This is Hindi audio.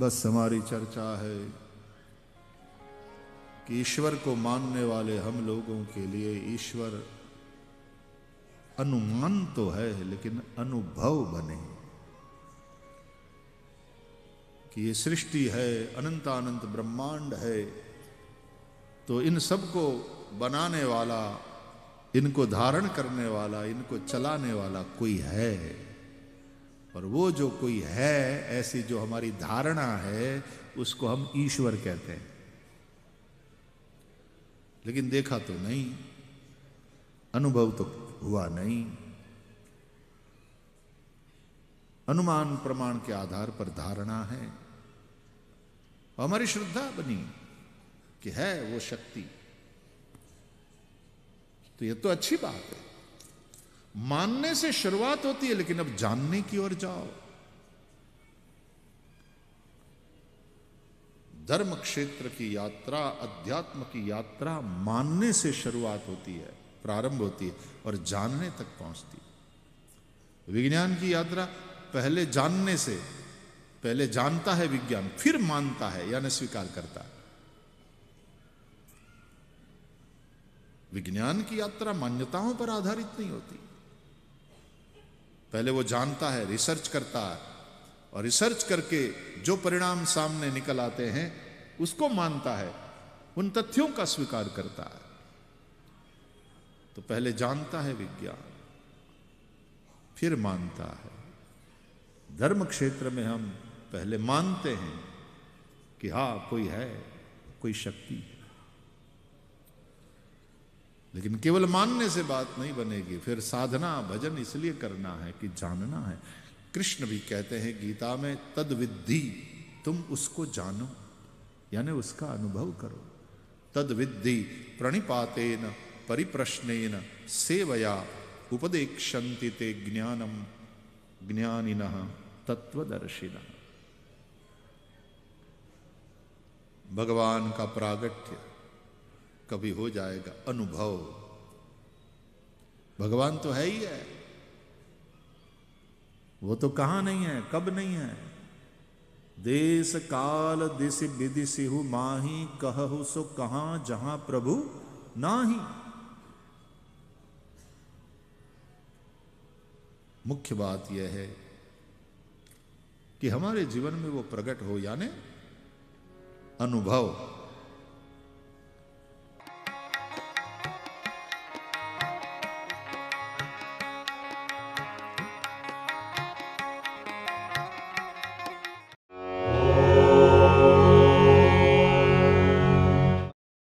बस हमारी चर्चा है कि ईश्वर को मानने वाले हम लोगों के लिए ईश्वर अनुमान तो है लेकिन अनुभव बने कि ये सृष्टि है अनंत अनंत ब्रह्मांड है तो इन सब को बनाने वाला इनको धारण करने वाला इनको चलाने वाला कोई है और वो जो कोई है ऐसी जो हमारी धारणा है उसको हम ईश्वर कहते हैं लेकिन देखा तो नहीं अनुभव तो हुआ नहीं अनुमान प्रमाण के आधार पर धारणा है हमारी श्रद्धा बनी कि है वो शक्ति तो ये तो अच्छी बात है मानने से शुरुआत होती है लेकिन अब जानने की ओर जाओ धर्म क्षेत्र की यात्रा अध्यात्म की यात्रा मानने से शुरुआत होती है प्रारंभ होती है और जानने तक पहुंचती है विज्ञान की यात्रा पहले जानने से पहले जानता है विज्ञान फिर मानता है यानी स्वीकार करता है विज्ञान की यात्रा मान्यताओं पर आधारित नहीं होती पहले वो जानता है रिसर्च करता है और रिसर्च करके जो परिणाम सामने निकल आते हैं उसको मानता है उन तथ्यों का स्वीकार करता है तो पहले जानता है विज्ञान फिर मानता है धर्म क्षेत्र में हम पहले मानते हैं कि हा कोई है कोई शक्ति है लेकिन केवल मानने से बात नहीं बनेगी फिर साधना भजन इसलिए करना है कि जानना है कृष्ण भी कहते हैं गीता में तद विद्धि तुम उसको जानो यानी उसका अनुभव करो तद विद्धि प्रणिपातेन परिप्रश्न सेवया उपदेक्षन्ति ते ज्ञानम ज्ञानिन तत्वदर्शिन भगवान का प्रागट्य कभी हो जाएगा अनुभव भगवान तो है ही है वो तो कहा नहीं है कब नहीं है देश काल दिश विदिशी हु माही कहु सो कहा जहां प्रभु नाही मुख्य बात यह है कि हमारे जीवन में वो प्रकट हो यानी अनुभव